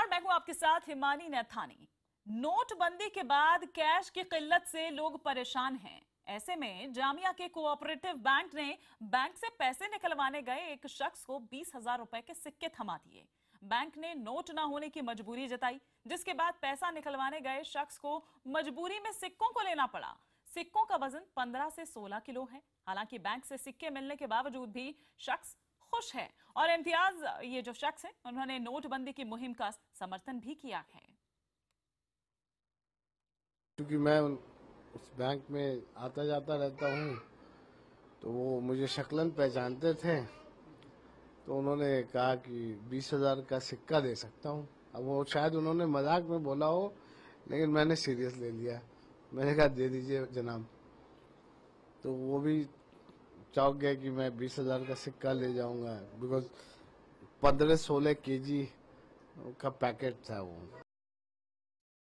नमस्कार मैं हूं आपके साथ हिमानी नैथानी नोटबंदी के बाद कैश की किल्लत से लोग परेशान हैं ऐसे में जामिया के कोऑपरेटिव बैंक ने बैंक से पैसे निकलवाने गए एक शख्स को बीस हजार रुपए के सिक्के थमा दिए बैंक ने नोट ना होने की मजबूरी जताई जिसके बाद पैसा निकलवाने गए शख्स को मजबूरी में सिक्कों को लेना पड़ा सिक्कों का वजन 15 से 16 किलो है हालांकि बैंक से सिक्के मिलने के बावजूद भी शख्स खुश हैं और इम्तियाज ये जो शख्स हैं उन्होंने नोटबंदी की मुहिम का समर्थन भी किया है क्योंकि मैं उस बैंक में आता जाता रहता हूँ तो वो मुझे शक्लन पहचानते थे तो उन्होंने कहा कि बीस हजार का सिक्का दे सकता हूँ अब वो शायद उन्होंने मजाक में बोला हो लेकिन मैंने सीरियस ले लिया मैंने कहा दे दीजिए जनाब तो वो भी चौक गए कि मैं बीस हजार का सिक्का ले जाऊंगा बिकॉज पंद्रह सोलह के का पैकेट था वो